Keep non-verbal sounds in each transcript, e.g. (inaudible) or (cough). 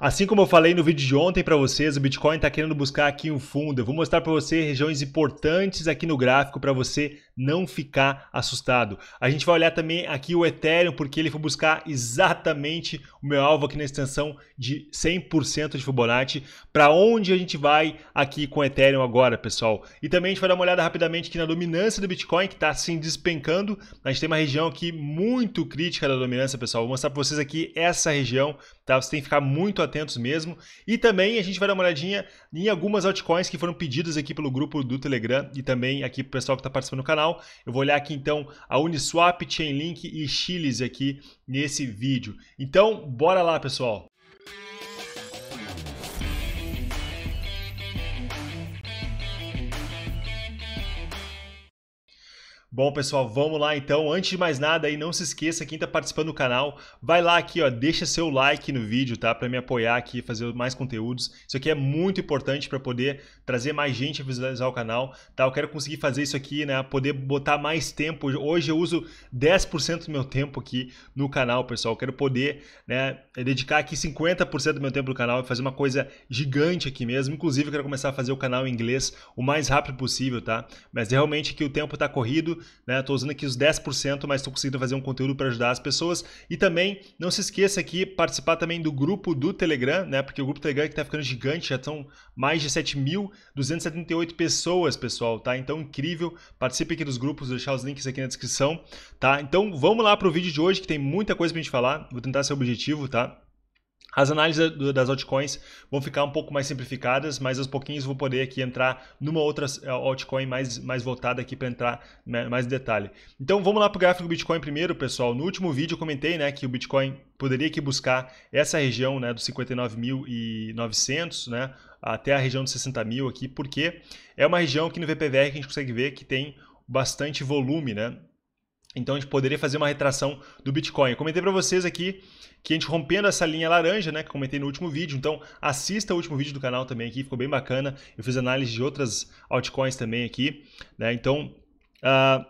Assim como eu falei no vídeo de ontem para vocês, o Bitcoin está querendo buscar aqui um fundo. Eu vou mostrar para você regiões importantes aqui no gráfico para você não ficar assustado. A gente vai olhar também aqui o Ethereum, porque ele foi buscar exatamente o meu alvo aqui na extensão de 100% de Fibonacci. Para onde a gente vai aqui com o Ethereum agora, pessoal? E também a gente vai dar uma olhada rapidamente aqui na dominância do Bitcoin, que está assim despencando. A gente tem uma região aqui muito crítica da dominância, pessoal. Vou mostrar para vocês aqui essa região. Tá? Você tem que ficar muito atento atentos mesmo. E também a gente vai dar uma olhadinha em algumas altcoins que foram pedidas aqui pelo grupo do Telegram e também aqui pro pessoal que está participando do canal. Eu vou olhar aqui então a Uniswap, Chainlink e Chiles aqui nesse vídeo. Então, bora lá, pessoal! Bom, pessoal, vamos lá então. Antes de mais nada, aí não se esqueça, quem está participando do canal, vai lá aqui, ó, deixa seu like no vídeo, tá? Para me apoiar aqui, fazer mais conteúdos. Isso aqui é muito importante para poder trazer mais gente a visualizar o canal, tá? Eu quero conseguir fazer isso aqui, né? Poder botar mais tempo. Hoje eu uso 10% do meu tempo aqui no canal, pessoal. Eu quero poder, né, dedicar aqui 50% do meu tempo no canal e fazer uma coisa gigante aqui mesmo. Inclusive, eu quero começar a fazer o canal em inglês o mais rápido possível, tá? Mas realmente que o tempo está corrido né? Tô usando aqui os 10%, mas estou conseguindo fazer um conteúdo para ajudar as pessoas. E também não se esqueça aqui participar também do grupo do Telegram, né? Porque o grupo do Telegram é que tá ficando gigante, já são mais de 7.278 pessoas, pessoal, tá? Então incrível. Participe aqui dos grupos, vou deixar os links aqui na descrição, tá? Então vamos lá para o vídeo de hoje que tem muita coisa para a gente falar. Vou tentar ser objetivo, tá? As análises das altcoins vão ficar um pouco mais simplificadas, mas aos pouquinhos vou poder aqui entrar numa outra eh, altcoin mais, mais voltada aqui para entrar né, mais em detalhe. Então vamos lá para o gráfico do Bitcoin primeiro, pessoal. No último vídeo eu comentei né, que o Bitcoin poderia aqui buscar essa região né, dos 59.900 né, até a região dos 60 mil aqui, porque é uma região que no VPVR que a gente consegue ver que tem bastante volume, né? Então a gente poderia fazer uma retração do Bitcoin. Eu comentei para vocês aqui que a gente rompendo essa linha laranja, né, que comentei no último vídeo. Então assista o último vídeo do canal também aqui, ficou bem bacana. Eu fiz análise de outras altcoins também aqui, né? Então uh,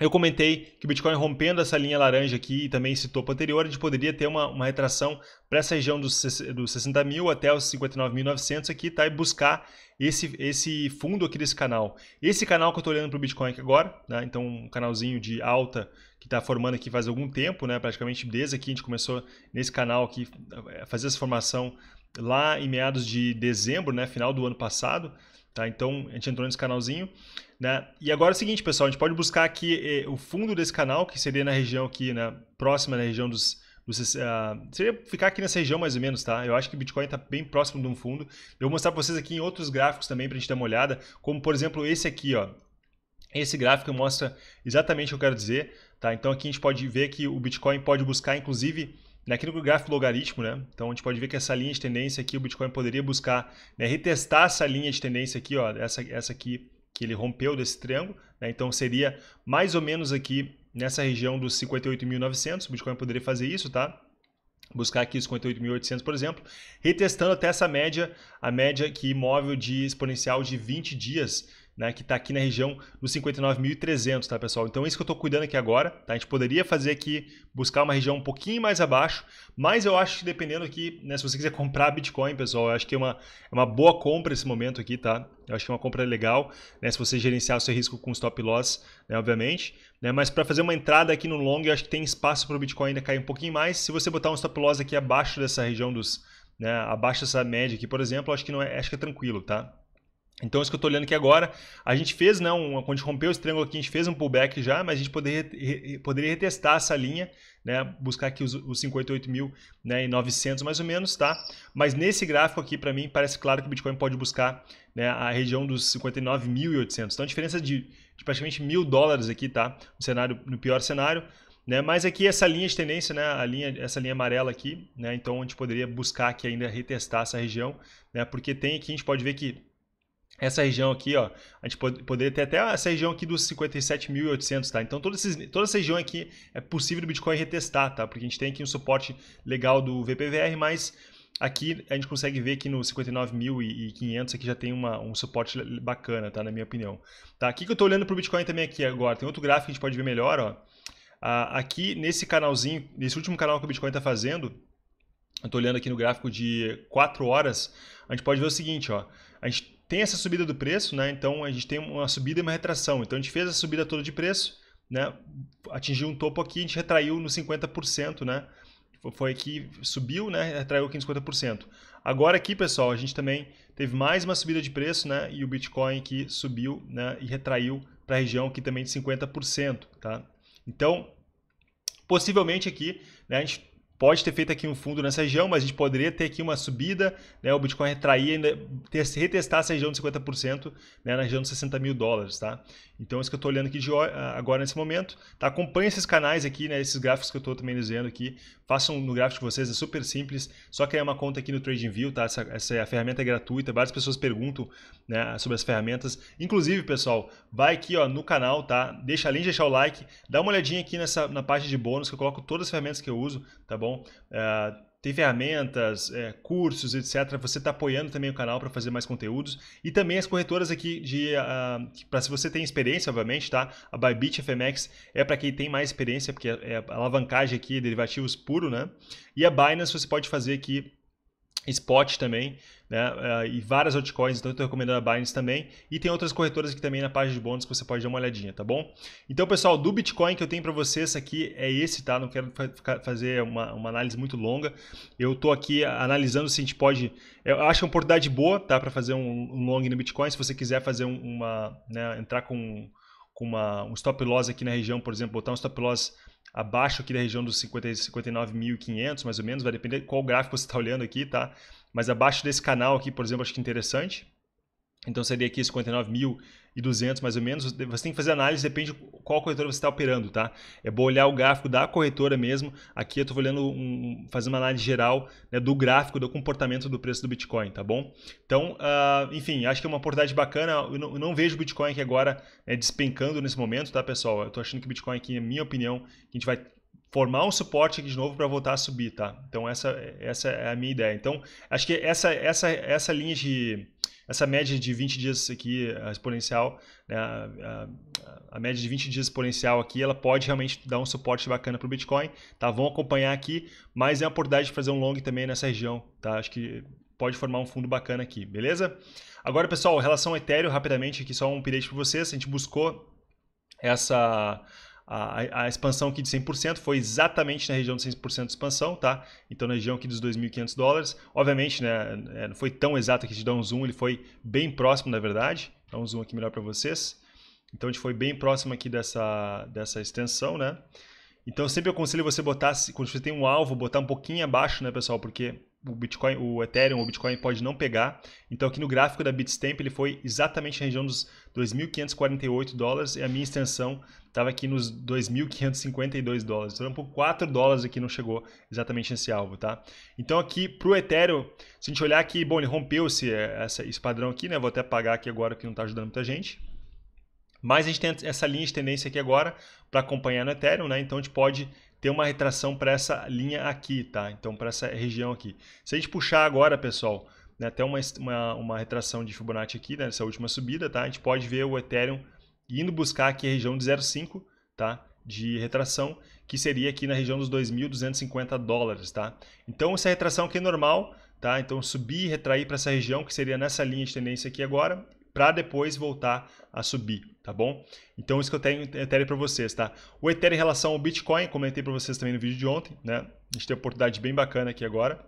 eu comentei que o Bitcoin rompendo essa linha laranja aqui e também esse topo anterior, a gente poderia ter uma, uma retração para essa região dos, dos 60 mil até os 59.900 aqui, tá? E buscar esse, esse fundo aqui desse canal. Esse canal que eu estou olhando para o Bitcoin aqui agora, né? Então, um canalzinho de alta que está formando aqui faz algum tempo, né? Praticamente desde aqui a gente começou nesse canal aqui a eh, fazer essa formação lá em meados de dezembro, né? Final do ano passado. Tá? Então, a gente entrou nesse canalzinho. Né? E agora é o seguinte, pessoal, a gente pode buscar aqui eh, o fundo desse canal, que seria na região aqui, né, próxima na região dos... dos uh, seria ficar aqui nessa região mais ou menos, tá? Eu acho que o Bitcoin está bem próximo de um fundo. Eu vou mostrar para vocês aqui em outros gráficos também para a gente dar uma olhada, como por exemplo esse aqui, ó. Esse gráfico mostra exatamente o que eu quero dizer, tá? Então aqui a gente pode ver que o Bitcoin pode buscar, inclusive, né, aqui no gráfico logaritmo, né? Então a gente pode ver que essa linha de tendência aqui, o Bitcoin poderia buscar né, retestar essa linha de tendência aqui, ó, essa, essa aqui que ele rompeu desse triângulo. Né? Então seria mais ou menos aqui nessa região dos 58.900, o Bitcoin poderia fazer isso, tá? Buscar aqui os 58.800, por exemplo, retestando até essa média, a média que imóvel de exponencial de 20 dias, né, que está aqui na região dos 59.300, tá, pessoal? Então, é isso que eu estou cuidando aqui agora, tá? A gente poderia fazer aqui, buscar uma região um pouquinho mais abaixo, mas eu acho que dependendo aqui, né, se você quiser comprar Bitcoin, pessoal, eu acho que é uma, é uma boa compra esse momento aqui, tá? Eu acho que é uma compra legal, né, se você gerenciar o seu risco com stop loss, né, obviamente, né, mas para fazer uma entrada aqui no long, eu acho que tem espaço para o Bitcoin ainda cair um pouquinho mais, se você botar um stop loss aqui abaixo dessa região dos... Né, abaixo dessa média aqui, por exemplo, acho que não é, acho que é tranquilo, tá? Então, isso que eu estou olhando aqui agora, a gente fez, né, um, quando a gente rompeu esse triângulo aqui, a gente fez um pullback já, mas a gente poderia, re, poderia retestar essa linha, né, buscar aqui os, os 58.900 né, mais ou menos, tá? Mas nesse gráfico aqui, para mim, parece claro que o Bitcoin pode buscar né, a região dos 59.800. Então, a diferença de, de praticamente mil dólares aqui, tá? No, cenário, no pior cenário, né? Mas aqui essa linha de tendência, né? A linha, essa linha amarela aqui, né? Então a gente poderia buscar aqui ainda retestar essa região, né? Porque tem aqui, a gente pode ver que essa região aqui, ó, a gente pode, poderia ter até essa região aqui dos 57.800, tá? Então, toda, esses, toda essa região aqui é possível do Bitcoin retestar, tá? Porque a gente tem aqui um suporte legal do VPVR, mas aqui a gente consegue ver que no 59.500 aqui já tem uma, um suporte bacana, tá? Na minha opinião. Tá? Aqui que eu estou olhando para o Bitcoin também aqui agora. Tem outro gráfico que a gente pode ver melhor, ó. Ah, aqui nesse canalzinho, nesse último canal que o Bitcoin está fazendo, eu estou olhando aqui no gráfico de 4 horas, a gente pode ver o seguinte, ó. A gente tem essa subida do preço, né? Então a gente tem uma subida e uma retração. Então a gente fez a subida toda de preço, né? Atingiu um topo aqui, a gente retraiu no 50%, né? Foi aqui, subiu, né? Retraiu aqui no 50%. Agora aqui, pessoal, a gente também teve mais uma subida de preço, né? E o Bitcoin aqui subiu, né? E retraiu para a região aqui também de 50%, tá? Então, possivelmente aqui, né? A gente pode ter feito aqui um fundo nessa região, mas a gente poderia ter aqui uma subida, né? O Bitcoin retrair, ainda retestar essa região de 50%, né? Na região de 60 mil dólares, tá? Então, isso que eu estou olhando aqui de, ah, agora nesse momento. Tá? Acompanhe esses canais aqui, né? esses gráficos que eu estou também dizendo aqui. Façam no gráfico de vocês, é super simples. Só criar uma conta aqui no TradingView, tá? essa, essa é ferramenta é gratuita. Várias pessoas perguntam né, sobre as ferramentas. Inclusive, pessoal, vai aqui ó, no canal, tá? deixa, além de deixar o like, dá uma olhadinha aqui nessa, na página de bônus, que eu coloco todas as ferramentas que eu uso, tá bom? Uh, tem ferramentas, é, cursos, etc. Você está apoiando também o canal para fazer mais conteúdos. E também as corretoras aqui de. Uh, ah, para se você tem experiência, obviamente, tá? A Bybit FMX é para quem tem mais experiência, porque é, é alavancagem aqui, derivativos puro, né? E a Binance você pode fazer aqui spot também né? Eh, e várias altcoins, então eu estou recomendando a Binance também. E tem outras corretoras aqui também na página de bônus que você pode dar uma olhadinha, tá bom? Então, pessoal, do Bitcoin que eu tenho para vocês aqui é esse, tá? Não quero fazer uma, uma análise muito longa. Eu estou aqui analisando se a gente pode. Eu acho é uma oportunidade boa, tá? Para fazer um, um, long no Bitcoin, se você quiser fazer um, uma. Né? entrar com, com uma, um stop loss aqui na região, por exemplo, botar um stop loss abaixo aqui da região dos 59.500, mais ou menos, vai depender qual gráfico você está olhando aqui, tá? mas abaixo desse canal aqui, por exemplo, acho que interessante. Então seria aqui 59.200 mais ou menos. Você tem que fazer análise, depende de qual corretora você está operando, tá? É bom olhar o gráfico da corretora mesmo. Aqui eu estou olhando, um, fazendo uma análise geral né, do gráfico, do comportamento do preço do Bitcoin, tá bom? Então, uh, enfim, acho que é uma oportunidade bacana. Eu não, eu não vejo o Bitcoin aqui agora né, despencando nesse momento, tá, pessoal? Eu estou achando que o Bitcoin aqui, na minha opinião, a gente vai formar um suporte aqui de novo para voltar a subir, tá? Então essa, essa é a minha ideia. Então acho que essa, essa, essa linha de essa média de 20 dias aqui exponencial, né, a, a, a, média de 20 dias exponencial aqui, ela pode realmente dar um suporte bacana para o Bitcoin, tá? Vão acompanhar aqui, mas é uma oportunidade de fazer um long também nessa região, tá? Acho que pode formar um fundo bacana aqui, beleza? Agora, pessoal, relação ao Ethereum, rapidamente aqui só um update para vocês, a gente buscou essa a, a, expansão aqui de 100% foi exatamente na região de 100% de expansão, tá? Então, na região aqui dos 2.500 dólares. Obviamente, né, é, não foi tão exato aqui de dar um zoom, ele foi bem próximo, na verdade. Dá um zoom aqui melhor para vocês. Então, a gente foi bem próximo aqui dessa, dessa extensão, né? Então, sempre aconselho você botar, quando você tem um alvo, botar um pouquinho abaixo, né, pessoal? Porque o Bitcoin, o Ethereum, o Bitcoin pode não pegar. Então aqui no gráfico da Bitstamp ele foi exatamente na região dos 2.548 dólares e a minha extensão estava aqui nos 2.552 dólares. Então por 4 dólares aqui não chegou exatamente nesse alvo, tá? Então aqui para o Ethereum, se a gente olhar aqui, bom, ele rompeu é, esse, esse padrão aqui, né? Vou até apagar aqui agora que não está ajudando muita gente. Mas a gente tem essa linha de tendência aqui agora para acompanhar no Ethereum, né? Então a gente pode tem uma retração para essa linha aqui, tá? Então, para essa região aqui. Se a gente puxar agora, pessoal, né, até uma, uma, uma, retração de Fibonacci aqui, né, nessa última subida, tá? A gente pode ver o Ethereum indo buscar aqui a região de 0,5, tá? De retração, que seria aqui na região dos 2.250 dólares, tá? Então, essa retração aqui é normal, tá? Então, subir e retrair para essa região, que seria nessa linha de tendência aqui agora, para depois voltar a subir tá bom? Então isso que eu tenho Ethereum para vocês, tá? O Ethereum em relação ao Bitcoin, comentei para vocês também no vídeo de ontem, né? A gente tem uma oportunidade bem bacana aqui agora.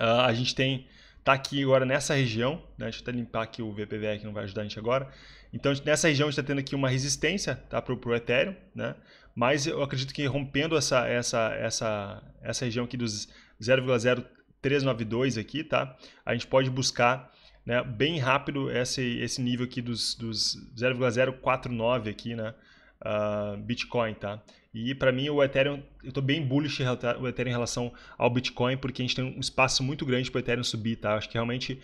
Uh, a gente tem tá aqui agora nessa região, né? Deixa eu até limpar aqui o VPVR que não vai ajudar a gente agora. Então nessa região a gente está tendo aqui uma resistência, tá? Para o Ethereum, né? Mas eu acredito que rompendo essa essa essa essa região aqui dos 0,0392 aqui, tá? A gente pode buscar né, bem rápido esse, esse nível aqui dos, dos 0,049 aqui, né, uh, Bitcoin, tá? E para mim o Ethereum, eu estou bem bullish o Ethereum em relação ao Bitcoin, porque a gente tem um espaço muito grande para o Ethereum subir, tá? Acho que realmente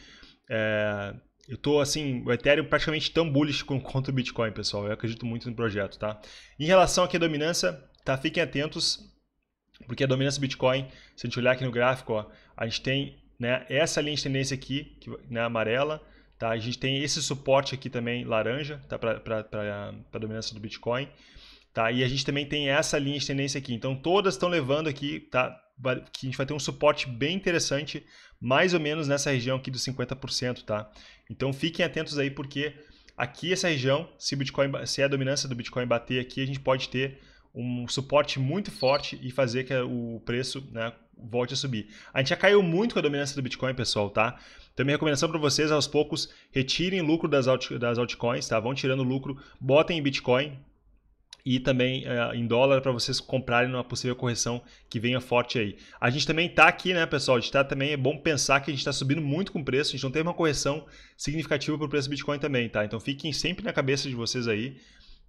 é, eu estou assim, o Ethereum praticamente tão bullish (laughs) quanto o Bitcoin, pessoal. Eu acredito muito no projeto, tá? Em relação aqui à dominância, tá? Fiquem atentos, porque a dominância Bitcoin, se a gente olhar aqui no gráfico, ó, a gente tem né? Essa linha de tendência aqui, que, né, amarela, tá? A gente tem esse suporte aqui também laranja, tá? Para a dominância do Bitcoin, tá? E a gente também tem essa linha de tendência aqui. Então todas estão levando aqui, tá? Que a gente vai ter um suporte bem interessante, mais ou menos nessa região aqui dos 50%, tá? Então fiquem atentos aí porque aqui essa região, se, Bitcoin, se a dominância do Bitcoin bater aqui, a gente pode ter um suporte muito forte e fazer que o preço né, volte a subir. A gente já caiu muito com a dominância do Bitcoin, pessoal, tá? Então, minha recomendação para vocês, é, aos poucos, retirem lucro das, alt, das altcoins, tá? Vão tirando lucro, botem em Bitcoin e também é, em dólar para vocês comprarem numa possível correção que venha forte aí. A gente também está aqui, né, pessoal? A gente tá também, é bom pensar que a gente está subindo muito com o preço, a gente não teve uma correção significativa para o preço do Bitcoin também, tá? Então, fiquem sempre na cabeça de vocês aí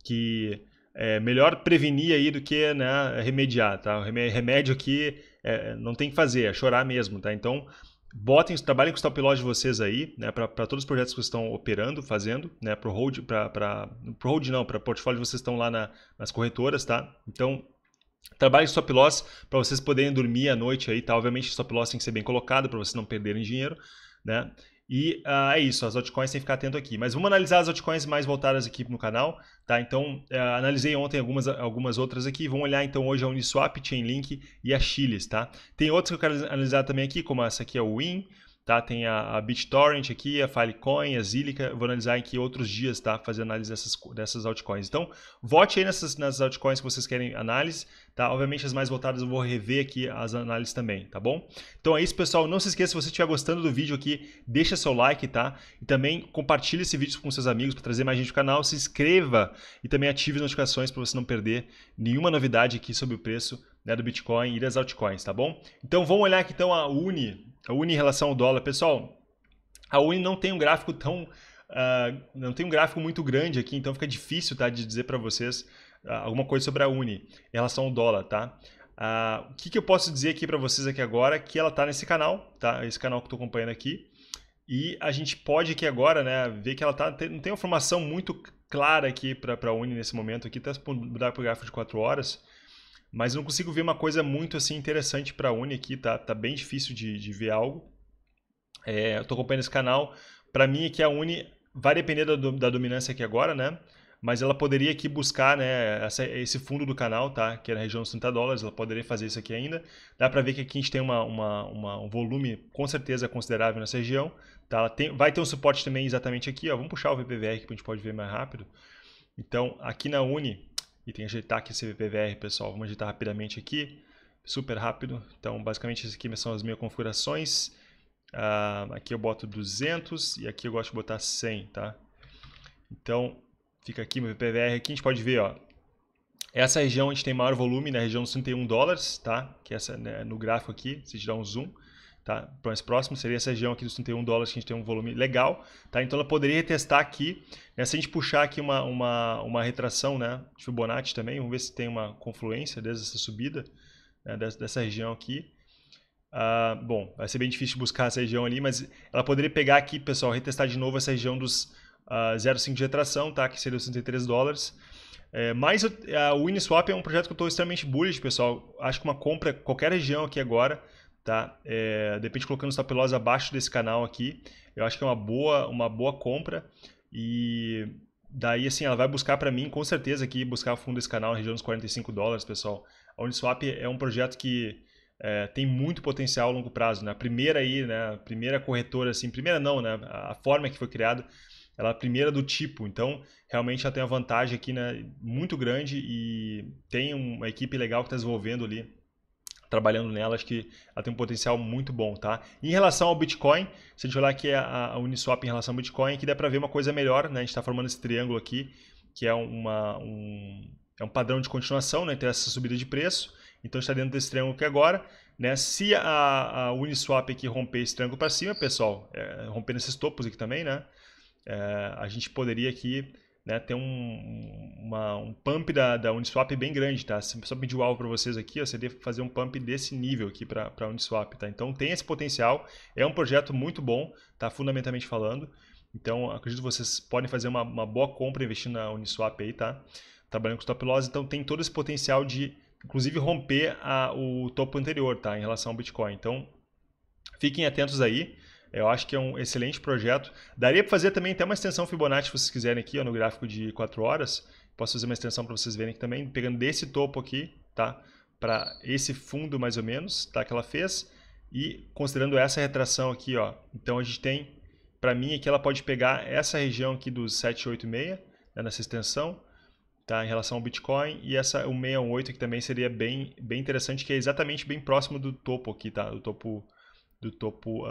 que é melhor prevenir aí do que né, remediar, tá? O remédio aqui é, não tem que fazer, é chorar mesmo, tá? Então, botem, trabalhem com o stop loss de vocês aí, né, para todos os projetos que vocês estão operando, fazendo, né, hold, para o hold não, para portfólio vocês estão lá na, nas corretoras, tá? Então, trabalhem com stop loss para vocês poderem dormir à noite aí, tá? Obviamente, stop loss tem que ser bem colocado para vocês não perderem dinheiro, né? E uh, é isso, as altcoins tem que ficar atento aqui. Mas vamos analisar as altcoins mais voltadas aqui no canal, tá? Então, uh, analisei ontem algumas, algumas outras aqui. Vamos olhar então hoje a Uniswap, Chainlink e a Chiles, tá? Tem outras que eu quero analisar também aqui, como essa aqui é o Win tá? Tem a, a BitTorrent aqui, a Filecoin, a Zilliqa, vou analisar aqui outros dias, tá? Fazer análise dessas, dessas altcoins. Então, vote aí nessas, nessas altcoins que vocês querem análise, tá? Obviamente as mais votadas eu vou rever aqui as análises também, tá bom? Então é isso, pessoal. Não se esqueça, se você estiver gostando do vídeo aqui, deixa seu like, tá? E também compartilhe esse vídeo com seus amigos para trazer mais gente pro canal, se inscreva e também ative as notificações para você não perder nenhuma novidade aqui sobre o preço né, do Bitcoin e das altcoins, tá bom? Então vamos olhar aqui então a Uni, a Uni em relação ao dólar. Pessoal, a Uni não tem um gráfico tão. Uh, não tem um gráfico muito grande aqui, então fica difícil tá, de dizer para vocês uh, alguma coisa sobre a Uni em relação ao dólar, tá? Uh, o que, que eu posso dizer aqui para vocês aqui agora que ela está nesse canal, tá? Esse canal que eu estou acompanhando aqui. E a gente pode aqui agora, né, ver que ela tá, não tem uma formação muito clara aqui para a Uni nesse momento aqui, até tá, mudar para o gráfico de 4 horas, mas não consigo ver uma coisa muito assim interessante para a Uni aqui, tá, tá bem difícil de, de ver algo. É, eu tô acompanhando esse canal. Para mim é que a Uni vai depender da, da dominância aqui agora, né? mas ela poderia aqui buscar né, essa, esse fundo do canal, tá? que é na região dos 30 dólares, ela poderia fazer isso aqui ainda. Dá para ver que aqui a gente tem uma, uma, uma, um volume com certeza considerável nessa região. Tá? Ela tem, vai ter um suporte também exatamente aqui. Ó. Vamos puxar o VPVR que a gente pode ver mais rápido. Então, aqui na Uni, e tem que ajeitar aqui esse VPVR, pessoal. Vamos ajeitar rapidamente aqui, super rápido. Então, basicamente, essas aqui são as minhas configurações. Uh, aqui eu boto 200 e aqui eu gosto de botar 100, tá? Então, fica aqui meu VPVR. Aqui a gente pode ver, ó. Essa região a gente tem maior volume, na né? região dos 31 dólares, tá? Que é essa, né, no gráfico aqui, se tirar um zoom tá? Mais próximo seria essa região aqui dos 31 dólares que a gente tem um volume legal, tá? Então ela poderia retestar aqui, né? Se a gente puxar aqui uma, uma, uma retração, né? De tipo Fibonacci também, vamos ver se tem uma confluência desde essa subida, né? dessa, dessa região aqui. Ah, bom, vai ser bem difícil buscar essa região ali, mas ela poderia pegar aqui, pessoal, retestar de novo essa região dos uh, ah, 0,5 de retração, tá? Que seria os 33 dólares. É, mas a Uniswap é um projeto que eu estou extremamente bullish, pessoal. Acho que uma compra qualquer região aqui agora tá? É, de repente colocando o stop loss abaixo desse canal aqui, eu acho que é uma boa, uma boa compra e daí assim ela vai buscar para mim com certeza aqui buscar fundo desse canal na região dos 45 dólares, pessoal. A Uniswap é um projeto que é, tem muito potencial a longo prazo, né? A primeira aí, né? A primeira corretora assim, primeira não, né? A forma que foi criada ela é a primeira do tipo, então realmente ela tem uma vantagem aqui né, muito grande e tem uma equipe legal que está desenvolvendo ali trabalhando nela, acho que ela tem um potencial muito bom, tá? Em relação ao Bitcoin, se a gente olhar aqui é a, a Uniswap em relação ao Bitcoin, aqui dá para ver uma coisa melhor, né? A gente está formando esse triângulo aqui, que é, uma, um, é um padrão de continuação, né? Tem essa subida de preço, então está dentro desse triângulo aqui agora, né? Se a, a Uniswap aqui romper esse triângulo para cima, pessoal, é, rompendo esses topos aqui também, né? É, a gente poderia aqui né, tem um, uma, um pump da, da Uniswap bem grande, tá? Só pedir o alvo para vocês aqui, ó, deve fazer um pump desse nível aqui para a Uniswap, tá? Então tem esse potencial, é um projeto muito bom, tá? Fundamentalmente falando. Então acredito que vocês podem fazer uma, uma boa compra investindo na Uniswap aí, tá? Trabalhando com stop loss, então tem todo esse potencial de, inclusive, romper a, o topo anterior, tá? Em relação ao Bitcoin. Então fiquem atentos aí. Eu acho que é um excelente projeto. Daria para fazer também até uma extensão Fibonacci, se vocês quiserem aqui, ó, no gráfico de 4 horas. Posso fazer uma extensão para vocês verem aqui também, pegando desse topo aqui, tá? Para esse fundo mais ou menos, tá? Que ela fez. E considerando essa retração aqui, ó. Então a gente tem, para mim aqui ela pode pegar essa região aqui dos 786, né, nessa extensão, tá? Em relação ao Bitcoin. E essa 168 que também seria bem, bem interessante, que é exatamente bem próximo do topo aqui, tá? Do topo do topo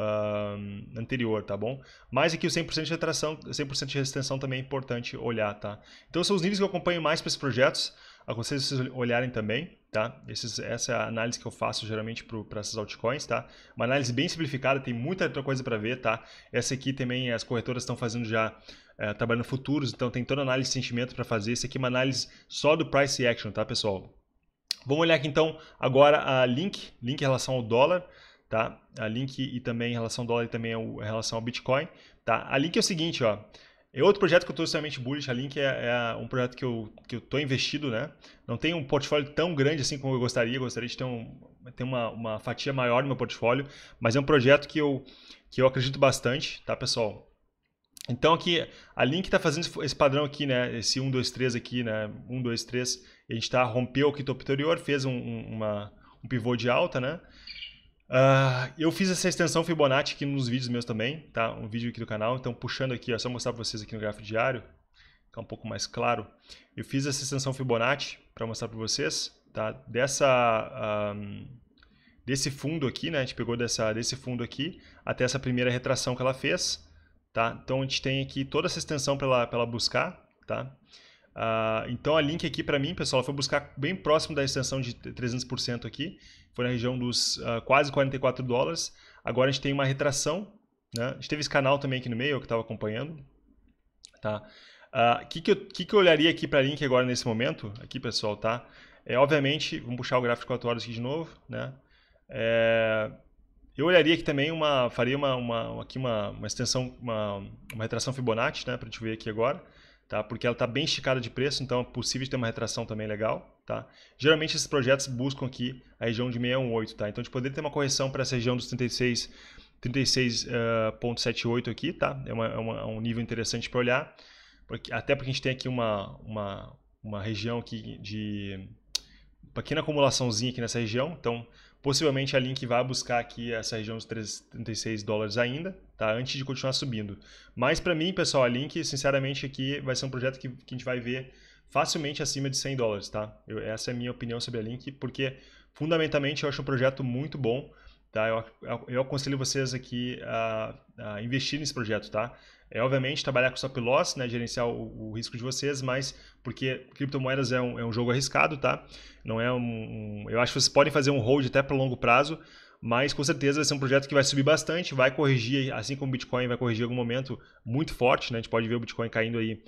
anterior, tá bom? Mas aqui o 100% de retração, 100% de resistência também é importante olhar, tá? Então são os níveis que eu acompanho mais para esses projetos, aconselho vocês olharem também, tá? Esses, essa é a análise que eu faço geralmente para essas altcoins, tá? Uma análise bem simplificada, tem muita outra coisa para ver, tá? Essa aqui também as corretoras estão fazendo já é, trabalhando futuros, então tem toda análise de sentimento para fazer. Essa aqui é uma análise só do price action, tá, pessoal? Vamos olhar aqui então agora a Link, Link em relação ao dólar tá? A Link e também em relação ao dólar e também em relação ao Bitcoin, tá? A Link é o seguinte, ó. É outro projeto que eu estou extremamente bullish. A Link é, é, um projeto que eu que eu investido, né? Não tem um portfólio tão grande assim como eu gostaria. Eu gostaria de ter, um, ter uma, uma fatia maior no meu portfólio, mas é um projeto que eu que eu acredito bastante, tá, pessoal? Então aqui, a Link está fazendo esse padrão aqui, né? Esse 1, 2, 3 aqui, né? 1, 2, 3. A gente está rompeu o topo anterior, fez um, uma, um pivô de alta, né? Uh, eu fiz essa extensão Fibonacci aqui nos vídeos meus também, tá? Um vídeo aqui do canal, então puxando aqui, ó, só mostrar para vocês aqui no gráfico diário, ficar um pouco mais claro. Eu fiz essa extensão Fibonacci para mostrar para vocês, tá? Dessa... Um, desse fundo aqui, né? A gente pegou dessa, desse fundo aqui até essa primeira retração que ela fez, tá? Então a gente tem aqui toda essa extensão para ela, ela buscar, tá? Ah, então a link aqui para mim, pessoal, foi buscar bem próximo da extensão de 300% aqui, foi na região dos uh, quase 44 dólares. Agora a gente tem uma retração, né? A gente teve esse canal também aqui no meio que estava acompanhando, tá? O uh, ah, que, que, eu, que, que eu olharia aqui para link agora nesse momento? Aqui, pessoal, tá? É, obviamente, vamos puxar o gráfico 4 horas aqui de novo, né? É, eu olharia aqui também uma, faria uma, uma aqui uma, uma extensão, uma, uma retração Fibonacci, né? Para a gente ver aqui agora tá? Porque ela está bem esticada de preço, então é possível ter uma retração também legal, tá? Geralmente esses projetos buscam aqui a região de 618, tá? Então a gente poderia ter uma correção para essa região dos 36 36.78 eh, aqui, tá? É, uma, é, uma, é, um nível interessante para olhar, porque, até porque a gente tem aqui uma, uma, uma região aqui de pequena acumulaçãozinha aqui nessa região, então Possivelmente a Link vai buscar aqui essa região dos 36 dólares ainda, tá? Antes de continuar subindo. Mas para mim, pessoal, a Link, sinceramente, aqui vai ser um projeto que, que a gente vai ver facilmente acima de 100 dólares, tá? Eu, essa é a minha opinião sobre a Link, porque fundamentalmente eu acho um projeto muito bom. Tá? Eu, eu aconselho vocês aqui a, a investir nesse projeto, tá? É, obviamente, trabalhar com stop loss, né, gerenciar o, o, risco de vocês, mas porque criptomoedas é um, é um jogo arriscado, tá? Não é um, um, Eu acho que vocês podem fazer um hold até para longo prazo, mas com certeza vai ser um projeto que vai subir bastante, vai corrigir, assim como o Bitcoin vai corrigir em algum momento muito forte, né? A gente pode ver o Bitcoin caindo aí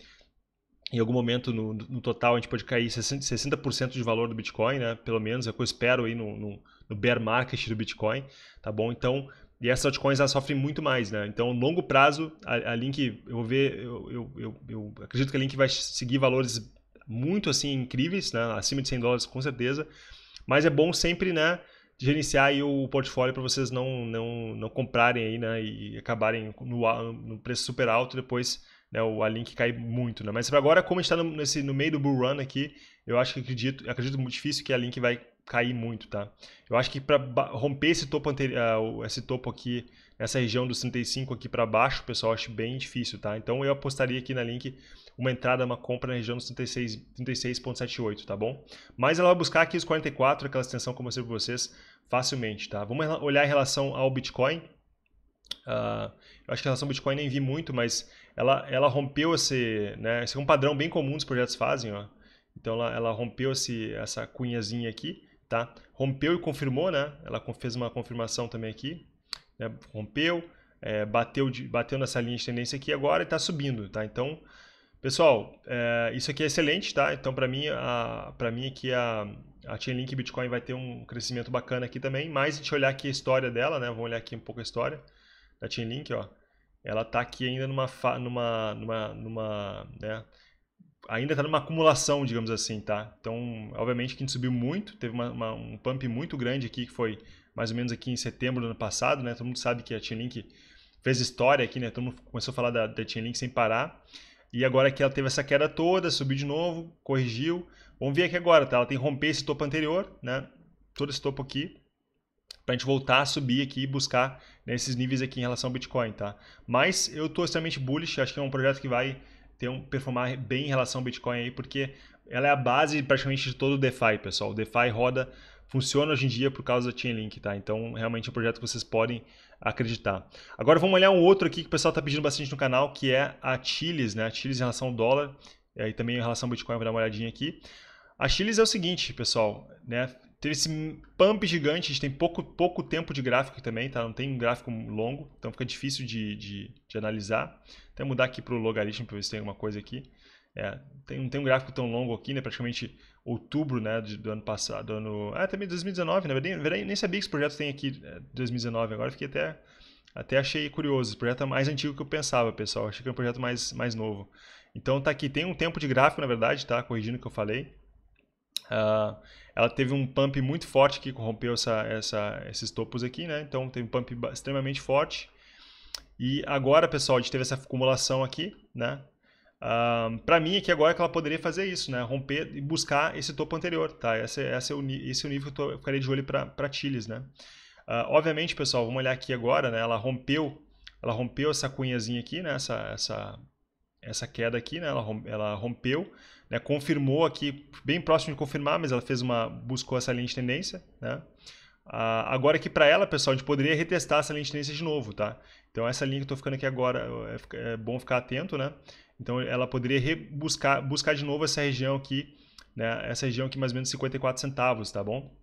em algum momento no, no, total a gente pode cair 60%, de valor do Bitcoin, né? Pelo menos é o que eu espero aí no, no, no, bear market do Bitcoin, tá bom? Então, e essas altcoins elas sofrem muito mais, né? Então, longo prazo, a, a Link, eu vou ver, eu, eu, eu, eu, acredito que a Link vai seguir valores muito assim incríveis, né? Acima de 100 dólares com certeza, mas é bom sempre, né? gerenciar aí o portfólio para vocês não, não, não comprarem aí, né, e acabarem no, no preço super alto depois né, o, a Link cai muito, né? Mas agora, como a gente está no, nesse, no meio do bull run aqui, eu acho que acredito, acredito muito difícil que a Link vai cair muito, tá? Eu acho que para romper esse topo anterior, ah, esse topo aqui, nessa região dos 35 aqui para baixo, pessoal, acho bem difícil, tá? Então eu apostaria aqui na Link uma entrada, uma compra na região dos 36.78, 36 tá bom? Mas ela vai buscar aqui os 44, aquela extensão que eu mostrei para vocês, facilmente, tá? Vamos olhar em relação ao Bitcoin. Uh, eu acho que em relação ao Bitcoin nem vi muito, mas ela, ela rompeu esse, né, esse é um padrão bem comum dos projetos fazem, ó. Então ela, ela rompeu esse, essa cunhazinha aqui, tá? Rompeu e confirmou, né? Ela fez uma confirmação também aqui, né? rompeu, é, bateu, de, bateu nessa linha de tendência aqui agora e está subindo, tá? Então, pessoal, é, isso aqui é excelente, tá? Então para mim, para mim aqui a a Chainlink Bitcoin vai ter um crescimento bacana aqui também, mas a gente olhar aqui a história dela, né? Vamos olhar aqui um pouco a história da Chainlink, ó ela está aqui ainda numa numa numa, numa né? ainda está numa acumulação digamos assim tá então obviamente que a gente subiu muito teve uma, uma, um pump muito grande aqui que foi mais ou menos aqui em setembro do ano passado né todo mundo sabe que a Chainlink fez história aqui né todo mundo começou a falar da, da Chainlink sem parar e agora que ela teve essa queda toda subiu de novo corrigiu vamos ver aqui agora tá ela tem que romper esse topo anterior né todo esse topo aqui para a gente voltar a subir aqui e buscar nesses níveis aqui em relação ao Bitcoin, tá? Mas eu estou extremamente bullish, acho que é um projeto que vai ter um, performar bem em relação ao Bitcoin aí, porque ela é a base praticamente de todo o DeFi, pessoal. O DeFi roda, funciona hoje em dia por causa da Chainlink, tá? Então, realmente é um projeto que vocês podem acreditar. Agora vamos olhar um outro aqui que o pessoal está pedindo bastante no canal, que é a Chiles, né? A Chiles em relação ao dólar, e aí também em relação ao Bitcoin, vou dar uma olhadinha aqui. A Chiles é o seguinte, pessoal, né? Teve esse pump gigante, a gente tem pouco, pouco tempo de gráfico também, tá? Não tem um gráfico longo, então fica difícil de, de, de analisar. Até mudar aqui para o logaritmo para ver se tem alguma coisa aqui. É, tem, não tem um gráfico tão longo aqui, né? Praticamente outubro né, do, do ano passado. Do ano, ah, também 2019, né? nem, nem sabia que esse projeto tem aqui 2019 é, agora, fiquei até, até achei curioso. Esse projeto é mais antigo que eu pensava, pessoal. Achei que era é um projeto mais, mais novo. Então tá aqui, tem um tempo de gráfico, na verdade, tá? Corrigindo o que eu falei. Uh, ela teve um pump muito forte que rompeu essa, essa, esses topos aqui, né? Então teve um pump extremamente forte. E agora, pessoal, a gente teve essa acumulação aqui, né? Um, ah, para mim aqui agora é que ela poderia fazer isso, né? Romper e buscar esse topo anterior, tá? Esse, esse, é, o, esse é o nível que eu, tô, eu ficaria de olho para Chiles, né? Uh, obviamente, pessoal, vamos olhar aqui agora, né? Ela rompeu, ela rompeu essa cunhazinha aqui, né? Essa, essa, essa queda aqui, né? Ela, ela rompeu, né, confirmou aqui, bem próximo de confirmar, mas ela fez uma, buscou essa linha de tendência, né? Ah, agora que para ela, pessoal, a gente poderia retestar essa linha de tendência de novo, tá? Então essa linha que eu tô ficando aqui agora, é, é bom ficar atento, né? Então ela poderia buscar, buscar de novo essa região aqui, né? Essa região aqui mais ou menos 54 centavos, tá bom?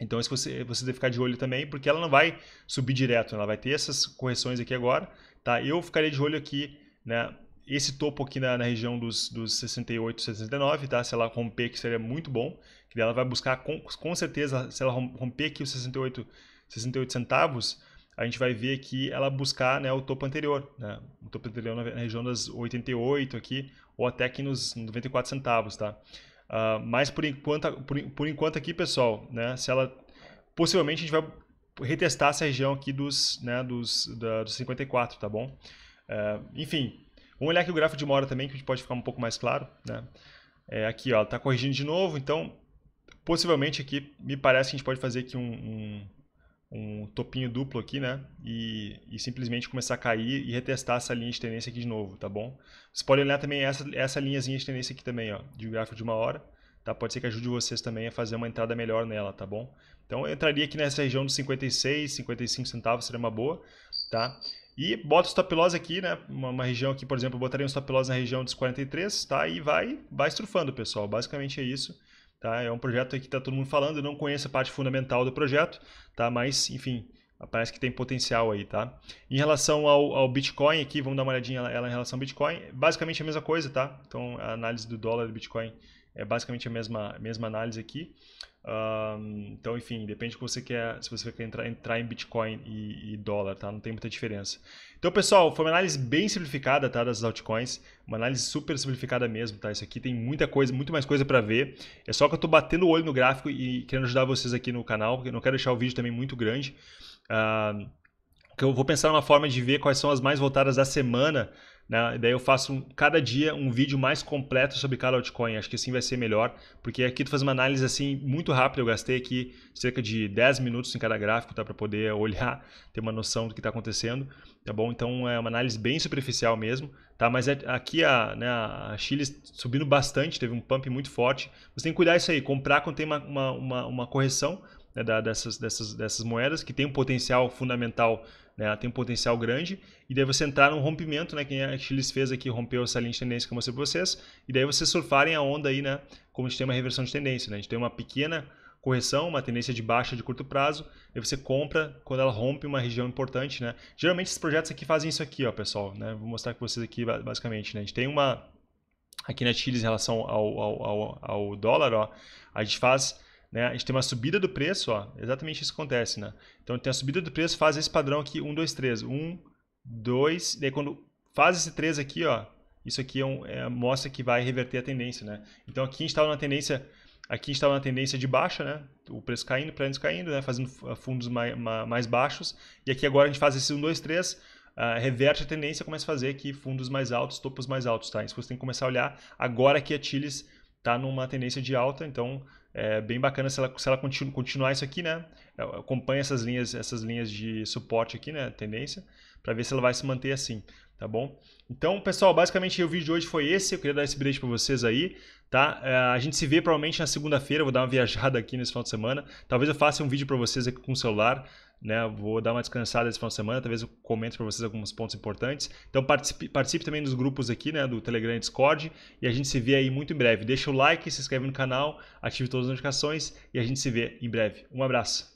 Então isso você, você deve ficar de olho também, porque ela não vai subir direto, ela vai ter essas correções aqui agora, tá? Eu ficaria de olho aqui, né? esse topo aqui na, na, região dos, dos 68, 69, tá? Se ela romper, que seria muito bom. Que ela vai buscar, com, com certeza, se ela romper aqui os 68, 68 centavos, a gente vai ver aqui ela buscar né, o topo anterior, né? O topo anterior na, na região das 88 aqui, ou até aqui nos 94 centavos, tá? Uh, mas por enquanto, por, por enquanto aqui, pessoal, né? Se ela... Possivelmente a gente vai retestar essa região aqui dos, né, dos, da, dos 54, tá bom? Uh, enfim, Vamos olhar aqui o gráfico de uma hora também, que pode ficar um pouco mais claro. Né? É, aqui, ó, está corrigindo de novo, então possivelmente aqui, me parece que a gente pode fazer aqui um, um, um topinho duplo aqui, né? E, e, simplesmente começar a cair e retestar essa linha de tendência aqui de novo, tá bom? Vocês podem olhar também essa, essa linhazinha de tendência aqui também, ó, de gráfico de uma hora. Tá? Pode ser que ajude vocês também a fazer uma entrada melhor nela, tá bom? Então eu entraria aqui nessa região dos 56, 55 centavos, seria uma boa, tá? E bota os stop loss aqui, né? Uma, uma região aqui, por exemplo, eu botaria os stop loss na região dos 43, tá? E vai, vai surfando, pessoal. Basicamente é isso. Tá? É um projeto que está todo mundo falando, eu não conheço a parte fundamental do projeto, tá? mas, enfim, parece que tem potencial aí. Tá? Em relação ao, ao Bitcoin aqui, vamos dar uma olhadinha ela em relação ao Bitcoin, basicamente é a mesma coisa, tá? Então a análise do dólar e do Bitcoin é basicamente a mesma, mesma análise aqui. Um, então, enfim, depende que você quer, se você quer entrar, entrar em Bitcoin e, e, dólar, tá? Não tem muita diferença. Então, pessoal, foi uma análise bem simplificada, tá? Das altcoins, uma análise super simplificada mesmo, tá? Isso aqui tem muita coisa, muito mais coisa para ver. É só que eu tô batendo o olho no gráfico e querendo ajudar vocês aqui no canal, porque eu não quero deixar o vídeo também muito grande. Uh, que eu vou pensar numa forma de ver quais são as mais voltadas da semana né? Daí eu faço um, cada dia um vídeo mais completo sobre cada altcoin. Acho que assim vai ser melhor, porque aqui tu faz uma análise assim muito rápida. Eu gastei aqui cerca de 10 minutos em cada gráfico, tá? Para poder (laughs) olhar, ter uma noção do que está acontecendo, tá bom? Então é uma análise bem superficial mesmo, tá? Mas é, aqui a, né, a Chile subindo bastante, teve um pump muito forte. Você tem que cuidar isso aí, comprar quando tem uma, uma, uma, uma correção né, da, dessas, dessas, dessas moedas, que tem um potencial fundamental né? Ela tem um potencial grande. E daí você entrar num rompimento, né? É que a Chiles fez aqui, rompeu essa linha de tendência que eu mostrei para vocês. E daí vocês surfarem a onda aí, né? Como a gente tem uma reversão de tendência, né? A gente tem uma pequena correção, uma tendência de baixa de curto prazo, e você compra quando ela rompe uma região importante, né? Geralmente esses projetos aqui fazem isso aqui, ó, pessoal, né? Vou mostrar para vocês aqui basicamente, né? A gente tem uma aqui na Chile em relação ao, ao, ao, ao dólar, ó, a gente faz né? A gente tem uma subida do preço, ó, exatamente isso que acontece. Né? Então, tem a subida do preço, faz esse padrão aqui, 1, 2, 3. 1, 2, e aí quando faz esse 3 aqui, ó, isso aqui é um, é, mostra que vai reverter a tendência. Né? Então, aqui a gente estava na tendência... Aqui a estava na tendência de baixa, né? o preço caindo, prédios caindo, né? fazendo eh, fundos mais, mais baixos. E aqui agora a gente faz esse 1, 2, 3, Uh, reverte a tendência, começa a fazer aqui fundos mais altos, topos mais altos, tá? Isso você tem que começar a olhar. Agora que a Chiles está numa tendência de alta, então é bem bacana se ela, se ela continu, continuar isso aqui, né? Acompanha essas linhas, essas linhas de suporte aqui, né? Tendência, para ver se ela vai se manter assim, tá bom? Então, pessoal, basicamente o vídeo de hoje foi esse. Eu queria dar esse update para vocês aí, tá? É, a gente se vê provavelmente na segunda-feira. Vou dar uma viajada aqui nesse final de semana. Talvez eu faça um vídeo para vocês aqui com o celular. Né? Vou dar uma descansada esse final de semana, talvez eu comente para vocês alguns pontos importantes. Então participe, participe também dos grupos aqui, né, do Telegram e Discord, e a gente se vê aí muito em breve. Deixa o like, se inscreve no canal, ative todas as notificações e a gente se vê em breve. Um abraço.